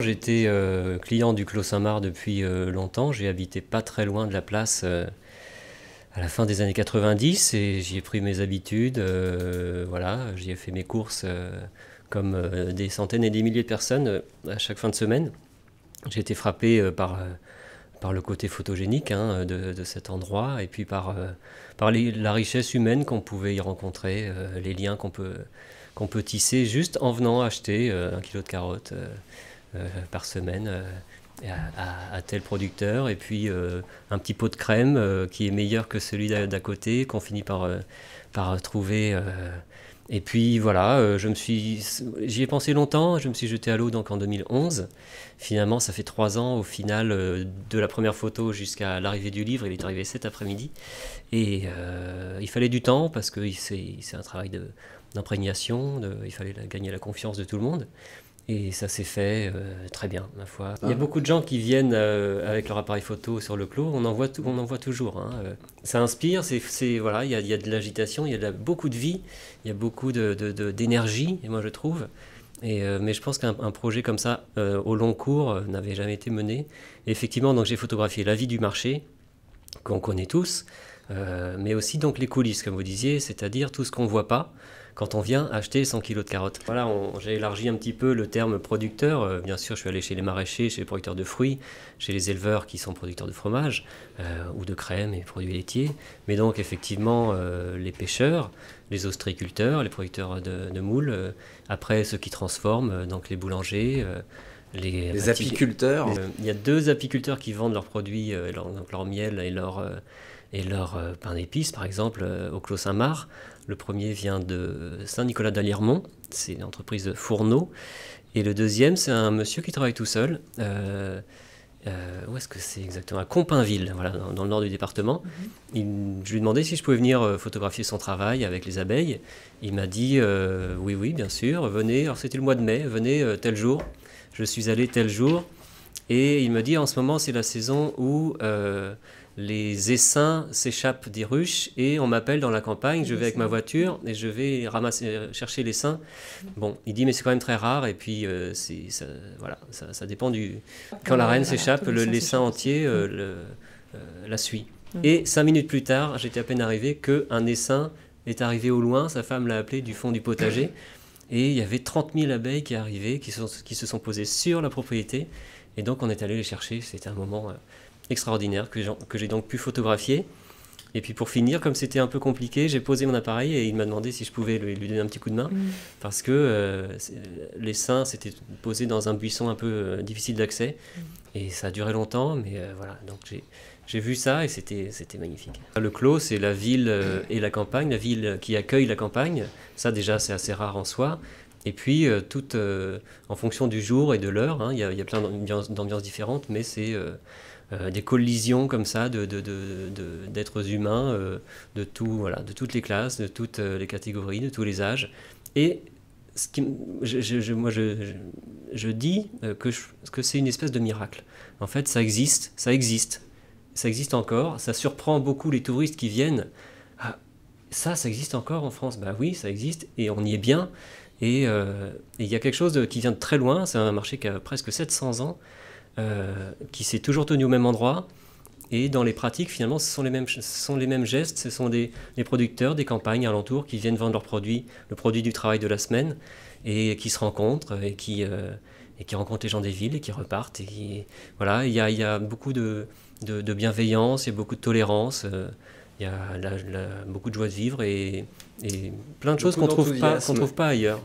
J'étais euh, client du Clos Saint-Marc depuis euh, longtemps. J'ai habité pas très loin de la place euh, à la fin des années 90 et j'y ai pris mes habitudes. voilà, j'y ai fait mes courses comme des centaines et des milliers de personnes à chaque fin de semaine. J'ai été frappé par, par le côté photogénique hein, de, cet endroit et puis par, par la richesse humaine qu'on pouvait y rencontrer, les liens qu'on peut, qu'on peut tisser juste en venant acheter un kilo de carottes. Euh, par semaine euh, à, tel producteur, et puis euh, un petit pot de crème qui est meilleur que celui d'à côté, qu'on finit par, par trouver. et puis voilà, je me suis, j'y ai pensé longtemps, je me suis jeté à l'eau donc en 2011. Finalement, ça fait trois ans au final de la première photo jusqu'à l'arrivée du livre. Il est arrivé cet après-midi, et il fallait du temps parce que c'est un travail de d'imprégnation, il fallait gagner la confiance de tout le monde. Et ça s'est fait euh, très bien, ma foi. Il y a ah. beaucoup de gens qui viennent euh, avec leur appareil photo sur le clos, on en voit, on en voit toujours. Hein, euh. Ça inspire, c'est, voilà, il y a, de l'agitation, il y a beaucoup de vie, il y a beaucoup de, d'énergie, moi je trouve. mais je pense qu'un projet comme ça, au long cours, n'avait jamais été mené. effectivement, donc j'ai photographié la vie du marché, qu'on connaît tous, mais aussi donc les coulisses, comme vous disiez, c'est-à-dire tout ce qu'on ne voit pas quand on vient acheter 100 kg de carottes. Voilà, j'ai élargi un petit peu le terme producteur. Euh, bien sûr, je suis allé chez les maraîchers, chez les producteurs de fruits, chez les éleveurs qui sont producteurs de fromage euh, ou de crème et produits laitiers. Mais donc, effectivement, euh, les pêcheurs, les ostréiculteurs, les producteurs de, moules, après ceux qui transforment, donc les boulangers. les, les apiculteurs. Il y a deux apiculteurs qui vendent leurs produits, leur, donc leur miel et leur, et leur pain d'épices, par exemple, euh, au Clos Saint-Marc. Le premier vient de Saint-Nicolas d'Aliermont, c'est une entreprise de fourneaux. Et le deuxième, c'est un monsieur qui travaille tout seul. Euh, euh, où est-ce que c'est exactement À Compainville, voilà, dans, le nord du département. Mm-hmm. je lui ai demandé si je pouvais venir photographier son travail avec les abeilles. Il m'a dit oui, oui, bien sûr, venez. Alors c'était le mois de mai, venez tel jour. Je suis allé tel jour. Et il me dit en ce moment, c'est la saison où les essaims s'échappent des ruches et on m'appelle dans la campagne, je vais avec ma voiture et je vais ramasser, chercher l'essaim. Bon, il dit mais c'est quand même très rare et puis euh, ça, voilà, ça, dépend du... Quand la reine s'échappe, l'essaim entier le, euh, euh, la suit. Mm. Et cinq minutes plus tard, j'étais à peine arrivé qu'un essaim est arrivé au loin, sa femme l'a appelé du fond du potager et il y avait 30 000 abeilles qui arrivaient, qui se sont posées sur la propriété et donc on est allé les chercher, c'était un moment extraordinaire que j'ai donc pu photographier. Et puis pour finir, comme c'était un peu compliqué, j'ai posé mon appareil et il m'a demandé si je pouvais lui, donner un petit coup de main mm. parce que euh, euh, les seins s'étaient posés dans un buisson un peu euh, difficile d'accès mm. et ça a duré longtemps, mais voilà, donc j'ai vu ça et c'était magnifique. Le Clos, c'est la ville et la campagne, la ville qui accueille la campagne. Ça déjà, c'est assez rare en soi. Et puis, euh, euh, en fonction du jour et de l'heure, hein, il y, a plein d'ambiances différentes, mais c'est euh, des collisions comme ça d'êtres de, humains de, tout, voilà, de toutes les classes, de toutes les catégories, de tous les âges. Et ce qui, je, moi, je, dis que, que c'est une espèce de miracle. En fait, ça existe, ça existe, ça existe encore, ça surprend beaucoup les touristes qui viennent. Ah, ça, ça existe encore en France Ben oui, ça existe, et on y est bien. Euh, et il y a quelque chose qui vient de très loin, c'est un marché qui a presque 700 ans, euh, qui s'est toujours tenu au même endroit. Et dans les pratiques, finalement, ce sont les mêmes, ce sont les mêmes gestes, ce sont des, producteurs, des campagnes alentours qui viennent vendre leurs produits, le produit du travail de la semaine, et qui se rencontrent, et qui, euh, et qui rencontrent les gens des villes, et qui repartent. Et voilà, il y a, y a, beaucoup de, de, de, bienveillance et beaucoup de tolérance il y a beaucoup de joie de vivre et, et plein de choses qu'on ne trouve, trouve pas ailleurs.